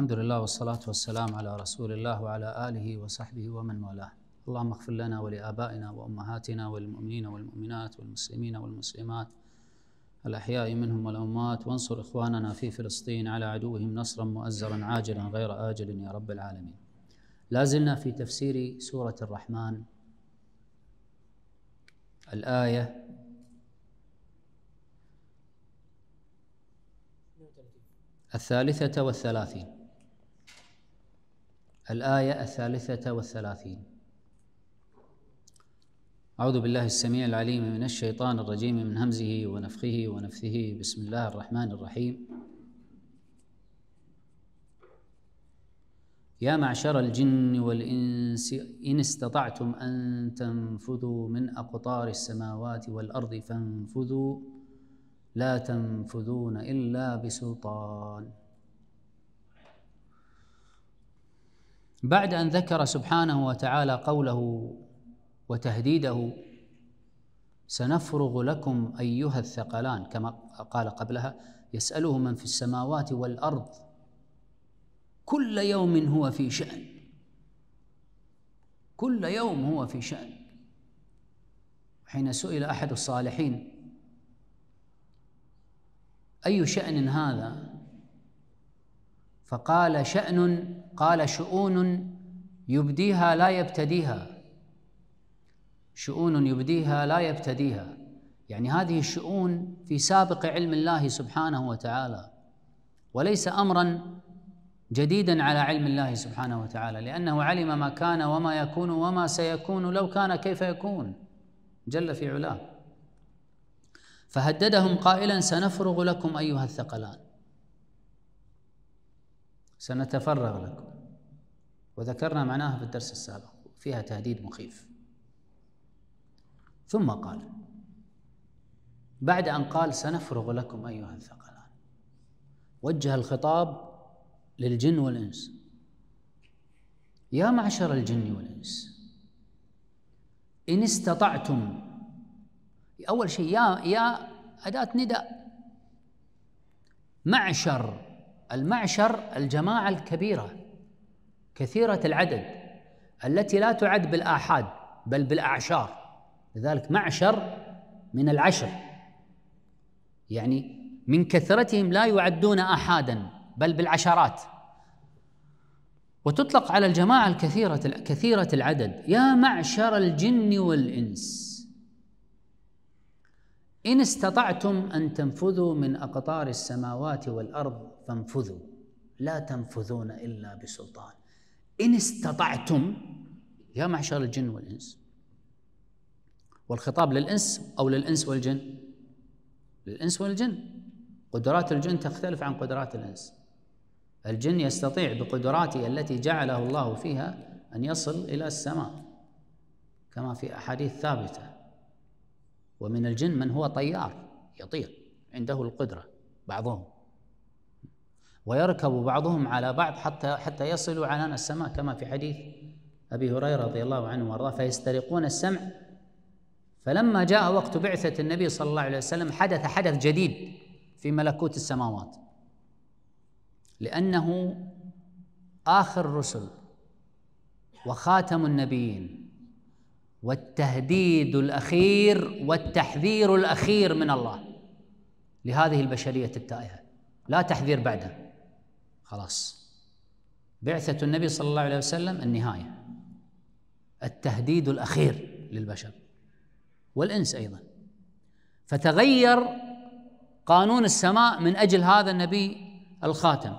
الحمد لله والصلاة والسلام على رسول الله وعلى آله وصحبه ومن والاه اللهم اغفر لنا ولآبائنا وأمهاتنا والمؤمنين والمؤمنات والمسلمين والمسلمات الأحياء منهم والأموات وانصر إخواننا في فلسطين على عدوهم نصرا مؤزرا عاجلا غير آجل يا رب العالمين لا زلنا في تفسير سورة الرحمن الآية الثالثة والثلاثين الآية الثالثة والثلاثين أعوذ بالله السميع العليم من الشيطان الرجيم من همزه ونفخه ونفثه بسم الله الرحمن الرحيم يا معشر الجن والإنس إن استطعتم أن تنفذوا من أقطار السماوات والأرض فانفذوا لا تنفذون إلا بسلطان بعد ان ذكر سبحانه وتعالى قوله وتهديده سنفرغ لكم ايها الثقلان كما قال قبلها يساله من في السماوات والارض كل يوم هو في شان كل يوم هو في شان حين سئل احد الصالحين اي شان هذا فقال شأن قال شؤون يبديها لا يبتديها شؤون يبديها لا يبتديها يعني هذه الشؤون في سابق علم الله سبحانه وتعالى وليس امرا جديدا على علم الله سبحانه وتعالى لانه علم ما كان وما يكون وما سيكون لو كان كيف يكون جل في علاه فهددهم قائلا سنفرغ لكم ايها الثقلان سنتفرغ لكم وذكرنا معناها في الدرس السابق فيها تهديد مخيف ثم قال بعد أن قال سنفرغ لكم أيها الثقلان وجه الخطاب للجن والإنس يا معشر الجن والإنس إن استطعتم أول شيء يا يا أداة نداء معشر المعشر الجماعة الكبيرة كثيرة العدد التي لا تعد بالآحاد بل بالأعشار لذلك معشر من العشر يعني من كثرتهم لا يعدون احادا بل بالعشرات وتطلق على الجماعه الكثيره كثيره العدد يا معشر الجن والانس إن استطعتم أن تنفذوا من أقطار السماوات والأرض فانفذوا لا تنفذون إلا بسلطان إن استطعتم يا معشر الجن والإنس والخطاب للإنس أو للإنس والجن للإنس والجن قدرات الجن تختلف عن قدرات الإنس الجن يستطيع بقدراته التي جعله الله فيها أن يصل إلى السماء كما في أحاديث ثابتة ومن الجن من هو طيار يطير عنده القدرة بعضهم ويركب بعضهم على بعض حتى حتى يصلوا عنان السماء كما في حديث أبي هريرة رضي الله عنه وأرضاه فيسترقون السمع فلما جاء وقت بعثة النبي صلى الله عليه وسلم حدث حدث جديد في ملكوت السماوات لأنه آخر الرسل وخاتم النبيين والتهديد الاخير والتحذير الاخير من الله لهذه البشريه التائهه لا تحذير بعدها خلاص بعثه النبي صلى الله عليه وسلم النهايه التهديد الاخير للبشر والانس ايضا فتغير قانون السماء من اجل هذا النبي الخاتم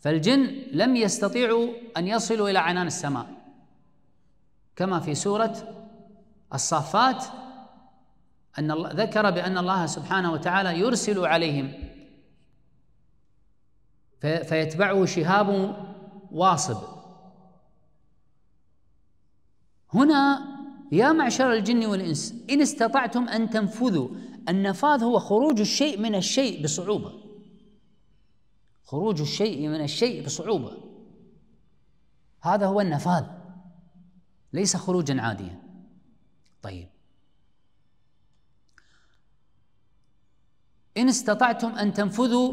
فالجن لم يستطيعوا ان يصلوا الى عنان السماء كما في سورة الصافات أن الله ذكر بأن الله سبحانه وتعالى يرسل عليهم فيتبعه شهاب واصب هنا يا معشر الجن والإنس إن استطعتم أن تنفذوا النفاذ هو خروج الشيء من الشيء بصعوبة خروج الشيء من الشيء بصعوبة هذا هو النفاذ ليس خروجا عاديا طيب إن استطعتم أن تنفذوا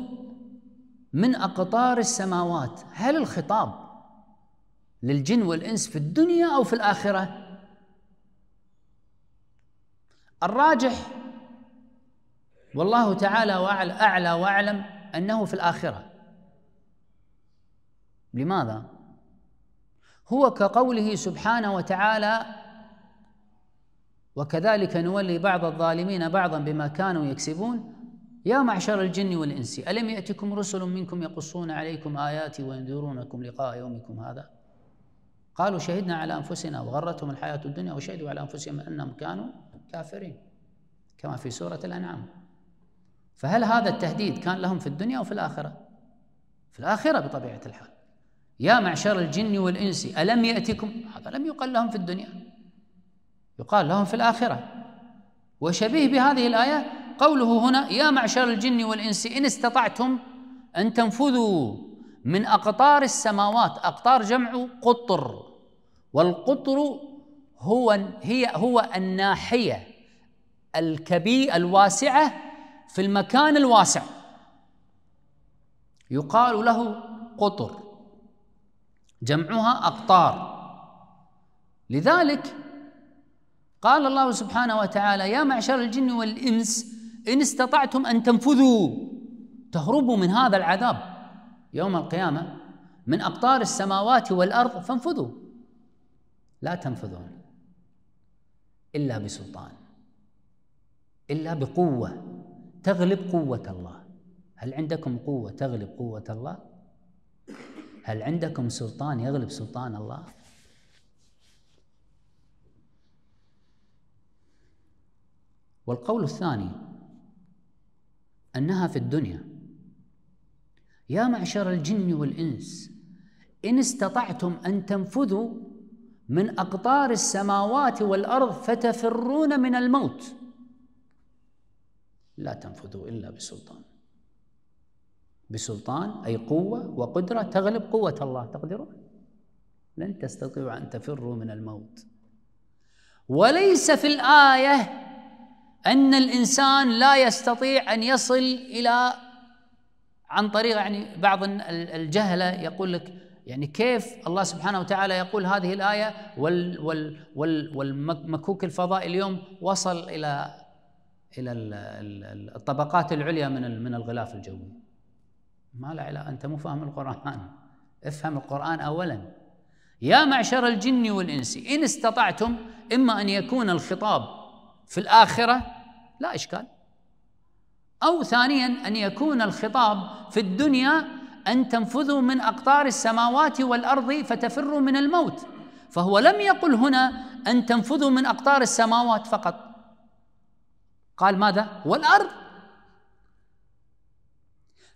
من أقطار السماوات هل الخطاب للجن والإنس في الدنيا أو في الآخرة الراجح والله تعالى أعلى وأعلم أنه في الآخرة لماذا؟ هو كقوله سبحانه وتعالى وكذلك نولي بعض الظالمين بعضا بما كانوا يكسبون يا معشر الجن والإنس ألم يأتكم رسل منكم يقصون عليكم آياتي وينذرونكم لقاء يومكم هذا قالوا شهدنا على أنفسنا وغرتهم الحياة الدنيا وشهدوا على أنفسهم أنهم كانوا كافرين كما في سورة الأنعام فهل هذا التهديد كان لهم في الدنيا وفي الآخرة؟ في الآخرة بطبيعة الحال يا معشر الجن والإنس ألم يأتكم هذا لم يقل لهم في الدنيا يقال لهم في الآخرة وشبيه بهذه الآية قوله هنا يا معشر الجن والإنس إن استطعتم أن تنفذوا من أقطار السماوات أقطار جمع قطر والقطر هو هي هو الناحية الكبيرة الواسعة في المكان الواسع يقال له قطر جمعها أقطار لذلك قال الله سبحانه وتعالى يا معشر الجن والإنس إن استطعتم أن تنفذوا تهربوا من هذا العذاب يوم القيامة من أقطار السماوات والأرض فانفذوا لا تنفذون إلا بسلطان إلا بقوة تغلب قوة الله هل عندكم قوة تغلب قوة الله؟ هل عندكم سلطان يغلب سلطان الله والقول الثاني انها في الدنيا يا معشر الجن والانس ان استطعتم ان تنفذوا من اقطار السماوات والارض فتفرون من الموت لا تنفذوا الا بسلطان بسلطان أي قوة وقدرة تغلب قوة الله تقدرون لن تستطيعوا أن تفروا من الموت وليس في الآية أن الإنسان لا يستطيع أن يصل إلى عن طريق يعني بعض الجهلة يقول لك يعني كيف الله سبحانه وتعالى يقول هذه الآية وال وال وال والمكوك الفضاء اليوم وصل إلى إلى الطبقات العليا من من الغلاف الجوي ما له علاقه انت مو فاهم القران افهم القران اولا يا معشر الجن والانس ان استطعتم اما ان يكون الخطاب في الاخره لا اشكال او ثانيا ان يكون الخطاب في الدنيا ان تنفذوا من اقطار السماوات والارض فتفروا من الموت فهو لم يقل هنا ان تنفذوا من اقطار السماوات فقط قال ماذا والارض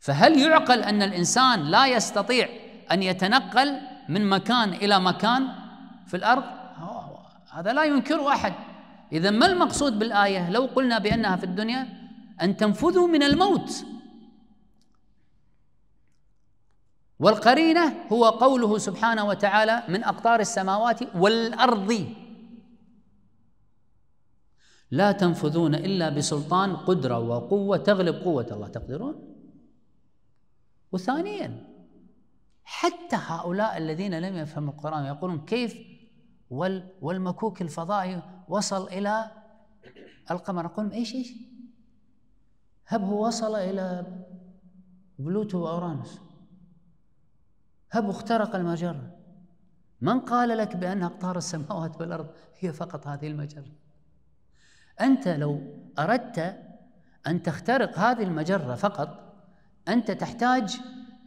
فهل يعقل ان الانسان لا يستطيع ان يتنقل من مكان الى مكان في الارض؟ هذا لا ينكره احد اذا ما المقصود بالايه؟ لو قلنا بانها في الدنيا ان تنفذوا من الموت والقرينه هو قوله سبحانه وتعالى من اقطار السماوات والارض لا تنفذون الا بسلطان قدره وقوه تغلب قوه الله تقدرون وثانيا حتى هؤلاء الذين لم يفهموا القرآن يقولون كيف والمكوك الفضائي وصل إلى القمر أقول إيش إيش هب هو وصل إلى بلوتو وأورانوس هب اخترق المجرة من قال لك بأن أقطار السماوات والأرض هي فقط هذه المجرة أنت لو أردت أن تخترق هذه المجرة فقط انت تحتاج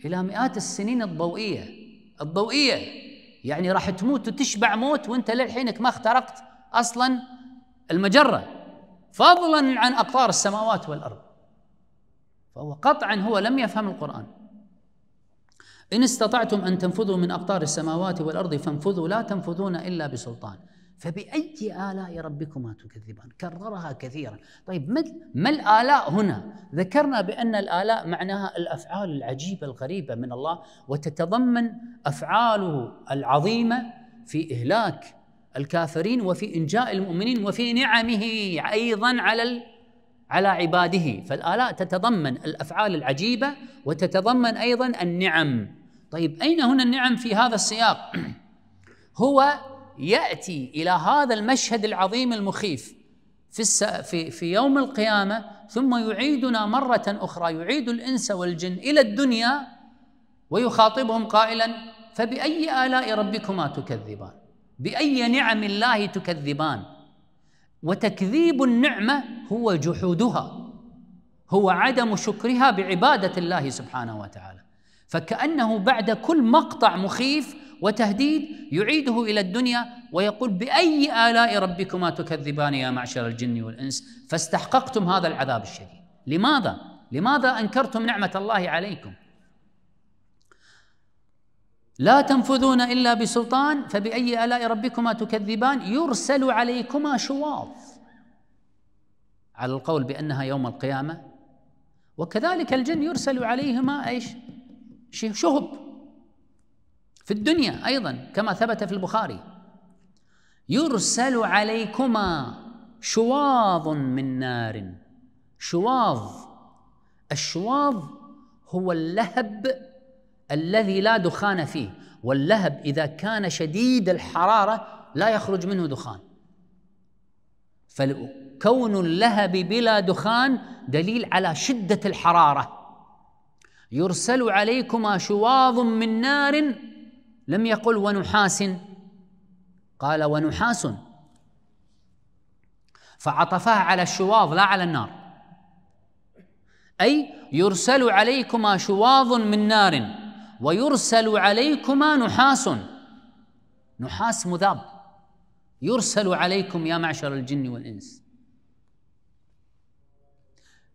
الى مئات السنين الضوئيه الضوئيه يعني راح تموت وتشبع موت وانت للحينك ما اخترقت اصلا المجره فضلا عن اقطار السماوات والارض فهو قطعا هو لم يفهم القران ان استطعتم ان تنفذوا من اقطار السماوات والارض فانفذوا لا تنفذون الا بسلطان فبأي آلاء ربكما تكذبان كررها كثيرا طيب ما الآلاء هنا ذكرنا بأن الآلاء معناها الأفعال العجيبة الغريبة من الله وتتضمن أفعاله العظيمة في إهلاك الكافرين وفي إنجاء المؤمنين وفي نعمه أيضا على على عباده فالآلاء تتضمن الأفعال العجيبة وتتضمن أيضا النعم طيب أين هنا النعم في هذا السياق هو ياتي الى هذا المشهد العظيم المخيف في في في يوم القيامه ثم يعيدنا مره اخرى يعيد الانس والجن الى الدنيا ويخاطبهم قائلا فباي الاء ربكما تكذبان؟ باي نعم الله تكذبان؟ وتكذيب النعمه هو جحودها هو عدم شكرها بعباده الله سبحانه وتعالى فكانه بعد كل مقطع مخيف وتهديد يعيده الى الدنيا ويقول باي الاء ربكما تكذبان يا معشر الجن والانس فاستحققتم هذا العذاب الشديد لماذا لماذا انكرتم نعمه الله عليكم لا تنفذون الا بسلطان فباي الاء ربكما تكذبان يرسل عليكما شواظ على القول بانها يوم القيامه وكذلك الجن يرسل عليهما ايش شهب في الدنيا ايضا كما ثبت في البخاري يرسل عليكما شواظ من نار شواظ الشواظ هو اللهب الذي لا دخان فيه واللهب اذا كان شديد الحراره لا يخرج منه دخان فكون اللهب بلا دخان دليل على شده الحراره يرسل عليكما شواظ من نار لم يقل ونحاس قال ونحاس فعطفها على الشواظ لا على النار أي يرسل عليكما شواظ من نار ويرسل عليكما نحاس نحاس مذاب يرسل عليكم يا معشر الجن والإنس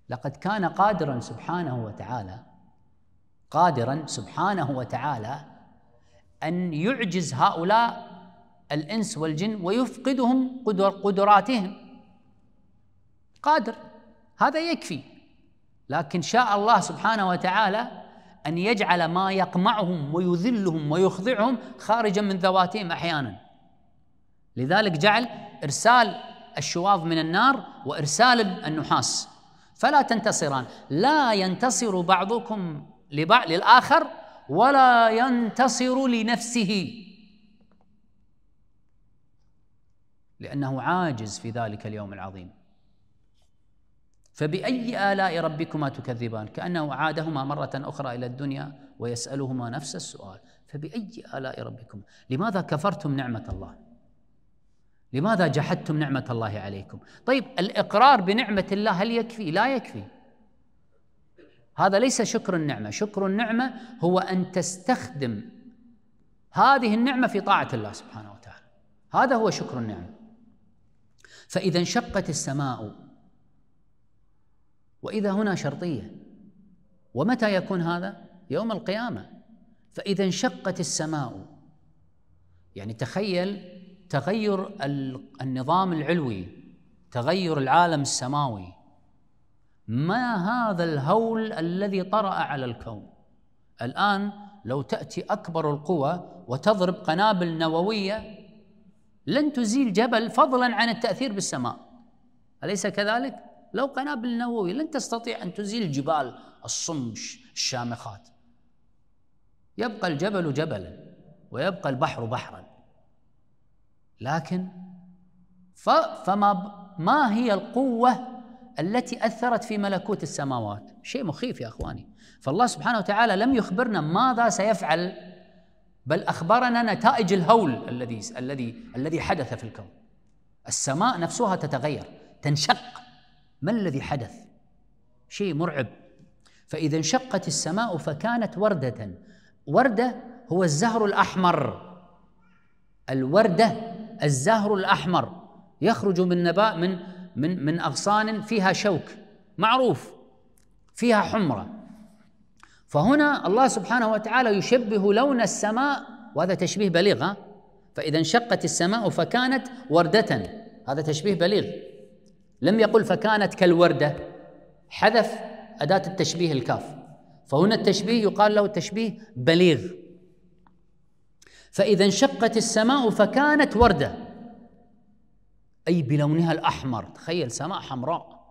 لقد كان قادرا سبحانه وتعالى قادرا سبحانه وتعالى أن يعجز هؤلاء الإنس والجن ويفقدهم قدر قدراتهم قادر هذا يكفي لكن شاء الله سبحانه وتعالى أن يجعل ما يقمعهم ويذلهم ويخضعهم خارجا من ذواتهم أحيانا لذلك جعل إرسال الشواظ من النار وإرسال النحاس فلا تنتصران لا ينتصر بعضكم لبعض للآخر ولا ينتصر لنفسه لأنه عاجز في ذلك اليوم العظيم فبأي آلاء ربكما تكذبان كأنه عادهما مرة أخرى إلى الدنيا ويسألهما نفس السؤال فبأي آلاء ربكم لماذا كفرتم نعمة الله لماذا جحدتم نعمة الله عليكم طيب الإقرار بنعمة الله هل يكفي لا يكفي هذا ليس شكر النعمه شكر النعمه هو ان تستخدم هذه النعمه في طاعه الله سبحانه وتعالى هذا هو شكر النعمه فاذا انشقت السماء واذا هنا شرطيه ومتى يكون هذا يوم القيامه فاذا انشقت السماء يعني تخيل تغير النظام العلوي تغير العالم السماوي ما هذا الهول الذي طرأ على الكون الآن لو تأتي أكبر القوى وتضرب قنابل نووية لن تزيل جبل فضلا عن التأثير بالسماء أليس كذلك؟ لو قنابل نووية لن تستطيع أن تزيل جبال الصم الشامخات يبقى الجبل جبلا ويبقى البحر بحرا لكن فما ما هي القوة التي أثرت في ملكوت السماوات شيء مخيف يا أخواني فالله سبحانه وتعالى لم يخبرنا ماذا سيفعل بل أخبرنا نتائج الهول الذي الذي الذي حدث في الكون السماء نفسها تتغير تنشق ما الذي حدث شيء مرعب فإذا انشقت السماء فكانت وردة وردة هو الزهر الأحمر الوردة الزهر الأحمر يخرج من نبات من من من اغصان فيها شوك معروف فيها حمره فهنا الله سبحانه وتعالى يشبه لون السماء وهذا تشبيه بليغ فاذا انشقت السماء فكانت ورده هذا تشبيه بليغ لم يقل فكانت كالورده حذف اداه التشبيه الكاف فهنا التشبيه يقال له التشبيه بليغ فاذا انشقت السماء فكانت ورده أي بلونها الأحمر تخيل سماء حمراء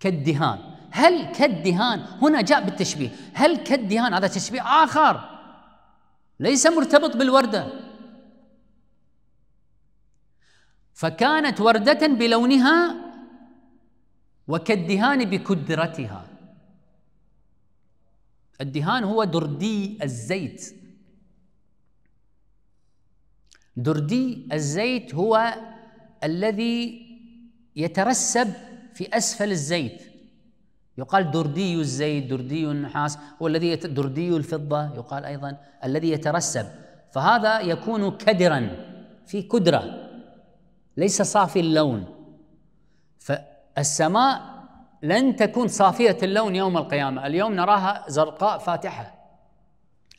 كالدهان هل كالدهان هنا جاء بالتشبيه هل كالدهان هذا تشبيه آخر ليس مرتبط بالوردة فكانت وردة بلونها وكالدهان بكدرتها الدهان هو دردي الزيت دردي الزيت هو الذي يترسب في اسفل الزيت يقال دردي الزيت دردي النحاس هو الذي دردي الفضه يقال ايضا الذي يترسب فهذا يكون كدرا في كدره ليس صافي اللون فالسماء لن تكون صافيه اللون يوم القيامه اليوم نراها زرقاء فاتحه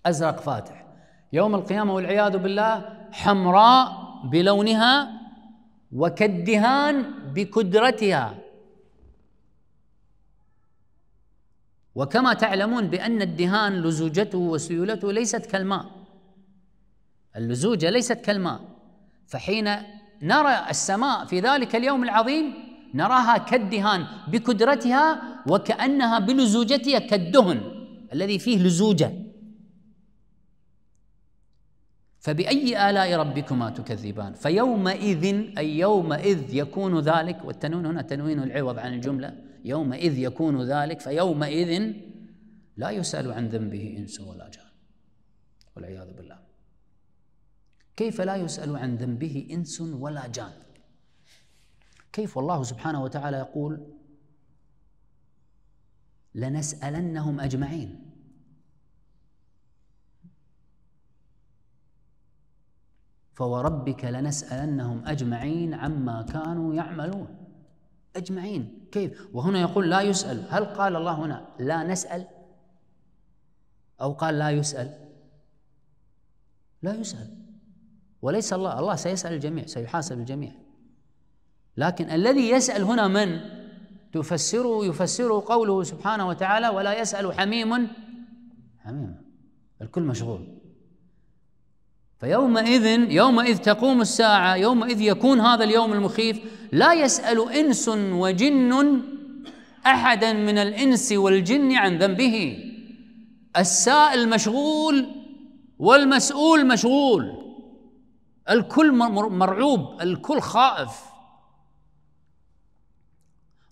ازرق فاتح يوم القيامه والعياذ بالله حمراء بلونها وكالدهان بكدرتها وكما تعلمون بأن الدهان لزوجته وسيولته ليست كالماء اللزوجة ليست كالماء فحين نرى السماء في ذلك اليوم العظيم نراها كالدهان بكدرتها وكأنها بلزوجتها كالدهن الذي فيه لزوجه فبأي آلاء ربكما تكذبان فيومئذ أي يومئذ يكون ذلك والتنوين هنا تنوين العوض عن الجملة يومئذ يكون ذلك فيومئذ لا يسأل عن ذنبه إنس ولا جان والعياذ بالله كيف لا يسأل عن ذنبه إنس ولا جان كيف والله سبحانه وتعالى يقول لنسألنهم أجمعين فوربك لنسألنهم أجمعين عما كانوا يعملون أجمعين كيف وهنا يقول لا يسأل هل قال الله هنا لا نسأل أو قال لا يسأل لا يسأل وليس الله الله سيسأل الجميع سيحاسب الجميع لكن الذي يسأل هنا من تفسره يفسره قوله سبحانه وتعالى ولا يسأل حميم حميم الكل مشغول فيومئذ يومئذ تقوم الساعة يومئذ يكون هذا اليوم المخيف لا يسأل إنس وجن أحدا من الإنس والجن عن ذنبه السائل مشغول والمسؤول مشغول الكل مرعوب الكل خائف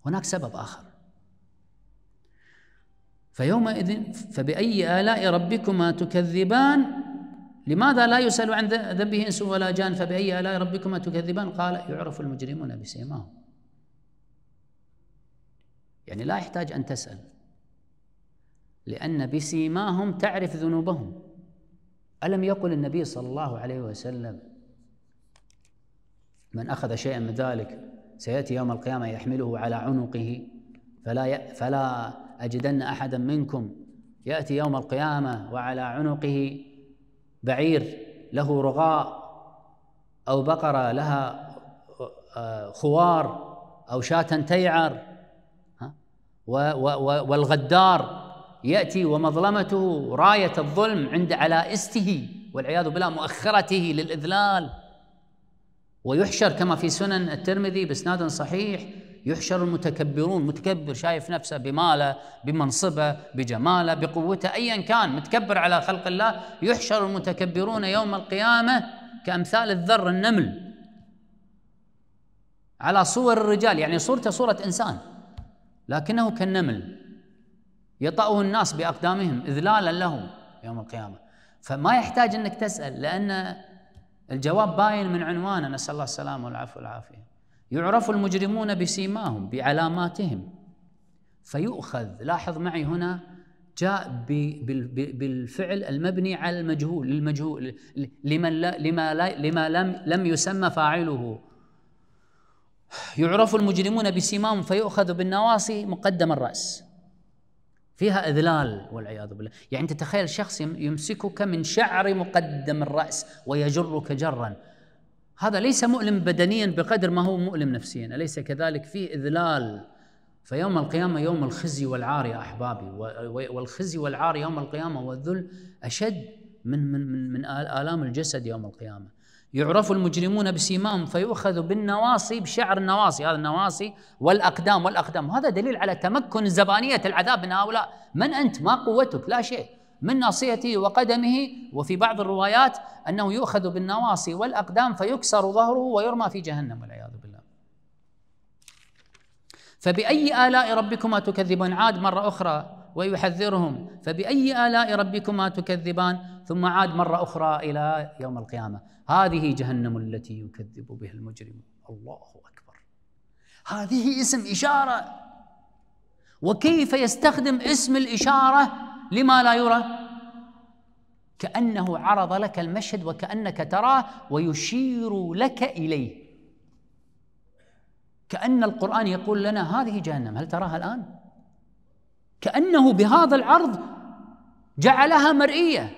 هناك سبب آخر فيومئذ فبأي آلاء ربكما تكذبان لماذا لا يسأل عن ذنبه إنس ولا جان فبأي آلاء ربكما تكذبان قال يعرف المجرمون بسيماهم يعني لا يحتاج أن تسأل لأن بسيماهم تعرف ذنوبهم ألم يقل النبي صلى الله عليه وسلم من أخذ شيئا من ذلك سيأتي يوم القيامة يحمله على عنقه فلا ي... فلا أجدن أحدا منكم يأتي يوم القيامة وعلى عنقه بعير له رغاء أو بقرة لها آه، خوار أو شاة تيعر والغدار يأتي ومظلمته راية الظلم عند علائسته والعياذ بالله مؤخرته للإذلال ويحشر كما في سنن الترمذي بإسناد صحيح يحشر المتكبرون متكبر شايف نفسه بماله بمنصبه بجماله بقوته أيا كان متكبر على خلق الله يحشر المتكبرون يوم القيامة كأمثال الذر النمل على صور الرجال يعني صورته صورة إنسان لكنه كالنمل يطأه الناس بأقدامهم إذلالا له يوم القيامة فما يحتاج أنك تسأل لأن الجواب باين من عنوانه نسأل الله السلامة والعفو والعافية يعرف المجرمون بسيماهم بعلاماتهم فيؤخذ لاحظ معي هنا جاء بالفعل المبني على المجهول للمجهول لمن لا لما لا لما لم لم يسمى فاعله يعرف المجرمون بسيماهم فيؤخذ بالنواصي مقدم الراس فيها اذلال والعياذ بالله يعني تتخيل شخص يمسكك من شعر مقدم الراس ويجرك جرا هذا ليس مؤلم بدنيا بقدر ما هو مؤلم نفسيا أليس كذلك في إذلال فيوم القيامة يوم الخزي والعار يا أحبابي والخزي والعار يوم القيامة والذل أشد من من من, من آلام الجسد يوم القيامة يعرف المجرمون بسيماهم فيؤخذ بالنواصي بشعر النواصي هذا النواصي والأقدام والأقدام هذا دليل على تمكن زبانية العذاب من هؤلاء من أنت ما قوتك لا شيء من ناصيته وقدمه وفي بعض الروايات انه يؤخذ بالنواصي والاقدام فيكسر ظهره ويرمى في جهنم والعياذ بالله. فبأي آلاء ربكما تكذبان عاد مرة أخرى ويحذرهم فبأي آلاء ربكما تكذبان ثم عاد مرة أخرى إلى يوم القيامة هذه جهنم التي يكذب بها المجرمون الله أكبر هذه اسم إشارة وكيف يستخدم اسم الإشارة لما لا يرى كأنه عرض لك المشهد وكأنك تراه ويشير لك إليه كأن القرآن يقول لنا هذه جهنم هل تراها الآن؟ كأنه بهذا العرض جعلها مرئية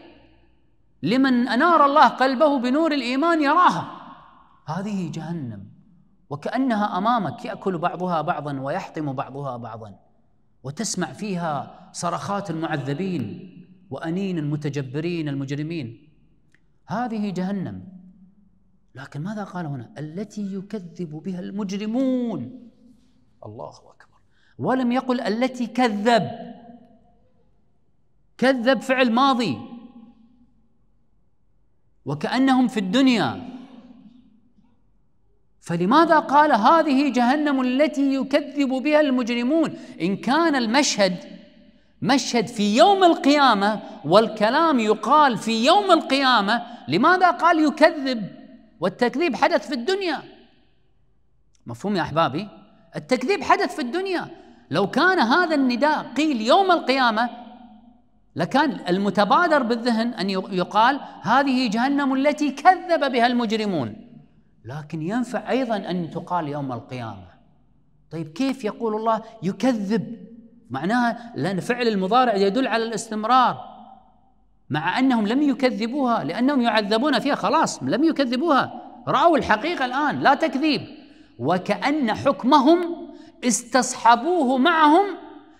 لمن أنار الله قلبه بنور الإيمان يراها هذه جهنم وكأنها أمامك يأكل بعضها بعضا ويحطم بعضها بعضا وتسمع فيها صرخات المعذبين وانين المتجبرين المجرمين هذه جهنم لكن ماذا قال هنا التي يكذب بها المجرمون الله اكبر ولم يقل التي كذب كذب فعل ماضي وكانهم في الدنيا فلماذا قال هذه جهنم التي يكذب بها المجرمون ان كان المشهد مشهد في يوم القيامه والكلام يقال في يوم القيامه لماذا قال يكذب والتكذيب حدث في الدنيا مفهوم يا احبابي التكذيب حدث في الدنيا لو كان هذا النداء قيل يوم القيامه لكان المتبادر بالذهن ان يقال هذه جهنم التي كذب بها المجرمون لكن ينفع ايضا ان تقال يوم القيامه طيب كيف يقول الله يكذب معناها لان فعل المضارع يدل على الاستمرار مع انهم لم يكذبوها لانهم يعذبون فيها خلاص لم يكذبوها راوا الحقيقه الان لا تكذيب وكان حكمهم استصحبوه معهم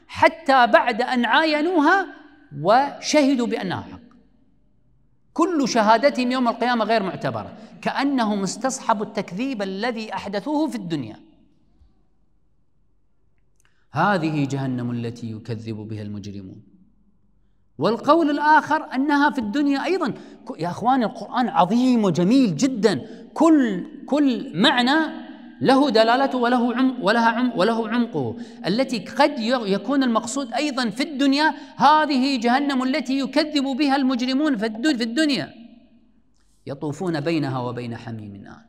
حتى بعد ان عاينوها وشهدوا بانها حق كل شهادتهم يوم القيامه غير معتبره كانهم استصحبوا التكذيب الذي احدثوه في الدنيا هذه جهنم التي يكذب بها المجرمون والقول الاخر انها في الدنيا ايضا يا اخواني القران عظيم وجميل جدا كل كل معنى له دلالته وله عمق ولها عمق وله عمقه التي قد يكون المقصود ايضا في الدنيا هذه جهنم التي يكذب بها المجرمون في الدنيا يطوفون بينها وبين حميم الان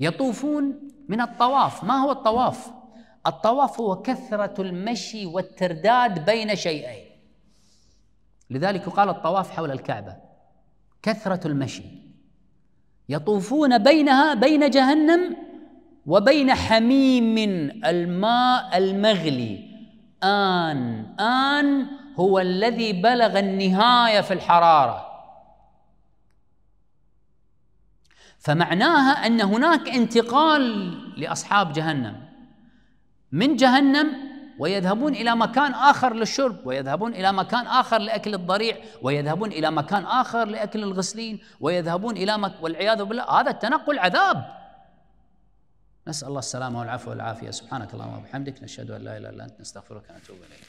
يطوفون من الطواف ما هو الطواف الطواف هو كثره المشي والترداد بين شيئين لذلك يقال الطواف حول الكعبه كثره المشي يطوفون بينها بين جهنم وبين حميم الماء المغلي آن آن هو الذي بلغ النهاية في الحرارة فمعناها أن هناك انتقال لأصحاب جهنم من جهنم ويذهبون إلى مكان آخر للشرب ويذهبون إلى مكان آخر لأكل الضريع ويذهبون إلى مكان آخر لأكل الغسلين ويذهبون إلى مك... والعياذ بالله هذا التنقل عذاب نسأل الله السلامة والعفو والعافية سبحانك اللهم وبحمدك نشهد أن لا إله إلا أنت نستغفرك ونتوب إليك